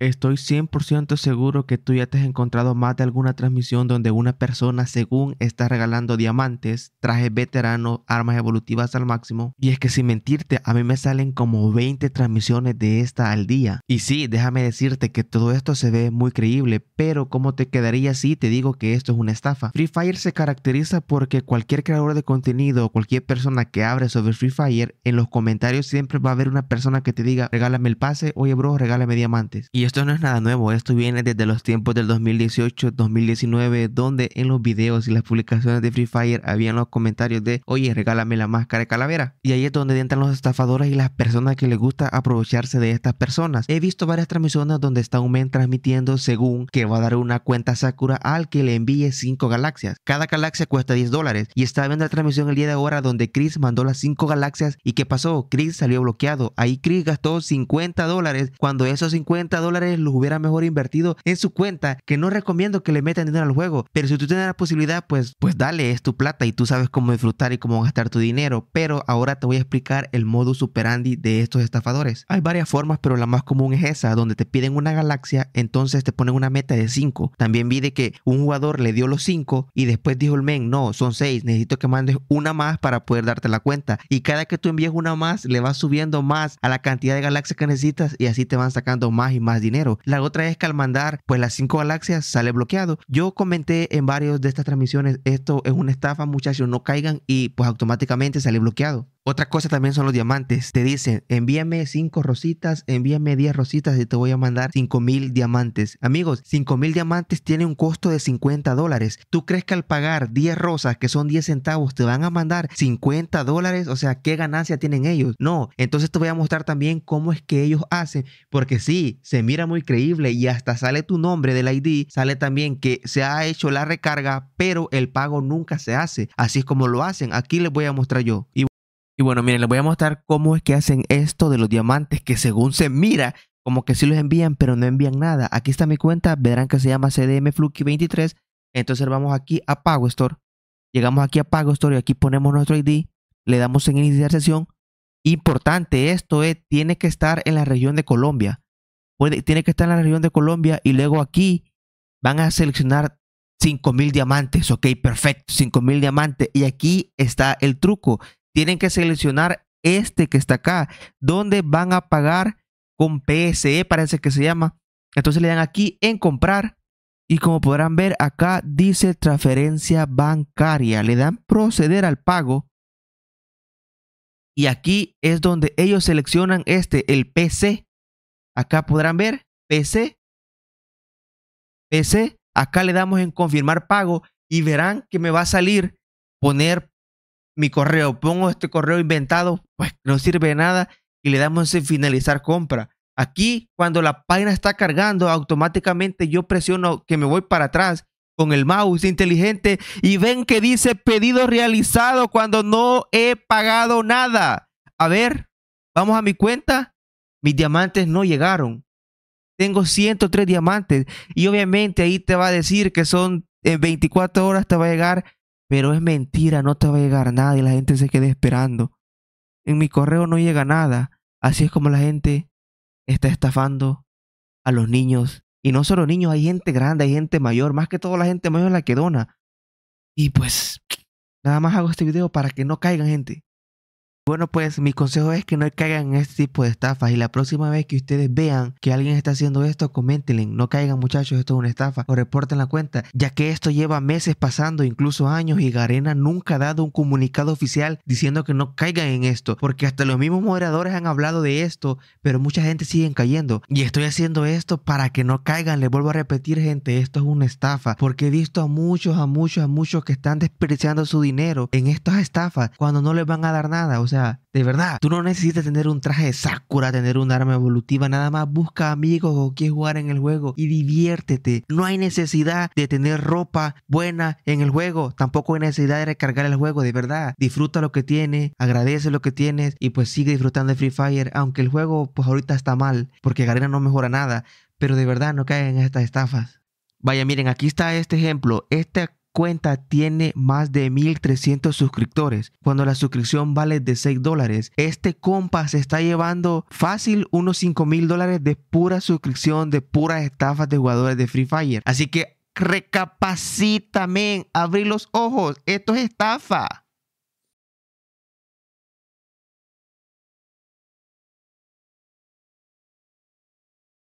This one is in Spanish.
Estoy 100% seguro que tú ya te has encontrado más de alguna transmisión donde una persona, según está regalando diamantes, trajes veteranos, armas evolutivas al máximo. Y es que sin mentirte, a mí me salen como 20 transmisiones de esta al día. Y sí, déjame decirte que todo esto se ve muy creíble, pero ¿cómo te quedaría si te digo que esto es una estafa? Free Fire se caracteriza porque cualquier creador de contenido cualquier persona que abre sobre Free Fire, en los comentarios siempre va a haber una persona que te diga, regálame el pase, oye bro, regálame diamantes. Y esto no es nada nuevo, esto viene desde los tiempos del 2018-2019, donde en los videos y las publicaciones de Free Fire habían los comentarios de, oye, regálame la máscara de calavera. Y ahí es donde entran los estafadores y las personas que les gusta aprovecharse de estas personas. He visto varias transmisiones donde está un men transmitiendo según que va a dar una cuenta Sakura al que le envíe 5 galaxias. Cada galaxia cuesta 10 dólares y estaba viendo la transmisión el día de ahora donde Chris mandó las 5 galaxias y ¿qué pasó? Chris salió bloqueado. Ahí Chris gastó 50 dólares cuando esos 50 dólares los hubiera mejor invertido en su cuenta, que no recomiendo que le metan dinero al juego, pero si tú tienes la posibilidad, pues, pues dale, es tu plata y tú sabes cómo disfrutar y cómo gastar tu dinero, pero ahora te voy a explicar el modus operandi de estos estafadores. Hay varias formas, pero la más común es esa, donde te piden una galaxia, entonces te ponen una meta de 5. También vi de que un jugador le dio los 5 y después dijo el men, no, son 6, necesito que mandes una más para poder darte la cuenta. Y cada que tú envíes una más, le vas subiendo más a la cantidad de galaxias que necesitas y así te van sacando más y más dinero dinero. La otra es que al mandar pues las cinco galaxias sale bloqueado. Yo comenté en varios de estas transmisiones, esto es una estafa muchachos, no caigan y pues automáticamente sale bloqueado. Otra cosa también son los diamantes. Te dicen, envíame 5 rositas, envíame 10 rositas y te voy a mandar cinco mil diamantes. Amigos, cinco mil diamantes tiene un costo de 50 dólares. ¿Tú crees que al pagar 10 rosas, que son 10 centavos, te van a mandar 50 dólares? O sea, ¿qué ganancia tienen ellos? No, entonces te voy a mostrar también cómo es que ellos hacen, porque sí, se mira muy creíble y hasta sale tu nombre del ID, sale también que se ha hecho la recarga, pero el pago nunca se hace. Así es como lo hacen. Aquí les voy a mostrar yo. Y bueno, miren, les voy a mostrar cómo es que hacen esto de los diamantes que según se mira, como que sí los envían, pero no envían nada. Aquí está mi cuenta, verán que se llama CDM Fluky 23. Entonces vamos aquí a Pago Store. Llegamos aquí a Pago Store y aquí ponemos nuestro ID. Le damos en iniciar sesión. Importante, esto es, eh, tiene que estar en la región de Colombia. Puede, tiene que estar en la región de Colombia y luego aquí van a seleccionar 5000 diamantes. Ok, perfecto, 5000 diamantes. Y aquí está el truco tienen que seleccionar este que está acá, donde van a pagar con PSE, parece que se llama. Entonces le dan aquí en comprar y como podrán ver acá dice transferencia bancaria. Le dan proceder al pago. Y aquí es donde ellos seleccionan este, el PC. Acá podrán ver PC. PC. Acá le damos en confirmar pago y verán que me va a salir poner mi correo, pongo este correo inventado, pues no sirve de nada y le damos en finalizar compra. Aquí, cuando la página está cargando, automáticamente yo presiono que me voy para atrás con el mouse inteligente y ven que dice pedido realizado cuando no he pagado nada. A ver, vamos a mi cuenta. Mis diamantes no llegaron. Tengo 103 diamantes y obviamente ahí te va a decir que son en eh, 24 horas te va a llegar pero es mentira, no te va a llegar nada y la gente se queda esperando. En mi correo no llega nada. Así es como la gente está estafando a los niños. Y no solo niños, hay gente grande, hay gente mayor, más que todo la gente mayor es la que dona. Y pues, nada más hago este video para que no caigan gente. Bueno, pues mi consejo es que no caigan en este tipo de estafas y la próxima vez que ustedes vean que alguien está haciendo esto, coméntenle, no caigan muchachos, esto es una estafa o reporten la cuenta, ya que esto lleva meses pasando, incluso años y Garena nunca ha dado un comunicado oficial diciendo que no caigan en esto, porque hasta los mismos moderadores han hablado de esto, pero mucha gente sigue cayendo y estoy haciendo esto para que no caigan, les vuelvo a repetir gente, esto es una estafa, porque he visto a muchos, a muchos, a muchos que están despreciando su dinero en estas estafas cuando no les van a dar nada, o sea, de verdad, tú no necesitas tener un traje de Sakura, tener un arma evolutiva, nada más busca amigos o quieres jugar en el juego y diviértete. No hay necesidad de tener ropa buena en el juego, tampoco hay necesidad de recargar el juego, de verdad. Disfruta lo que tienes, agradece lo que tienes y pues sigue disfrutando de Free Fire, aunque el juego pues ahorita está mal, porque Garena no mejora nada, pero de verdad no caigan en estas estafas. Vaya, miren, aquí está este ejemplo. Este cuenta tiene más de 1300 suscriptores. Cuando la suscripción vale de 6 dólares, este compa se está llevando fácil unos 5000 mil dólares de pura suscripción, de puras estafas de jugadores de Free Fire. Así que recapacítame, abrir abrí los ojos, esto es estafa.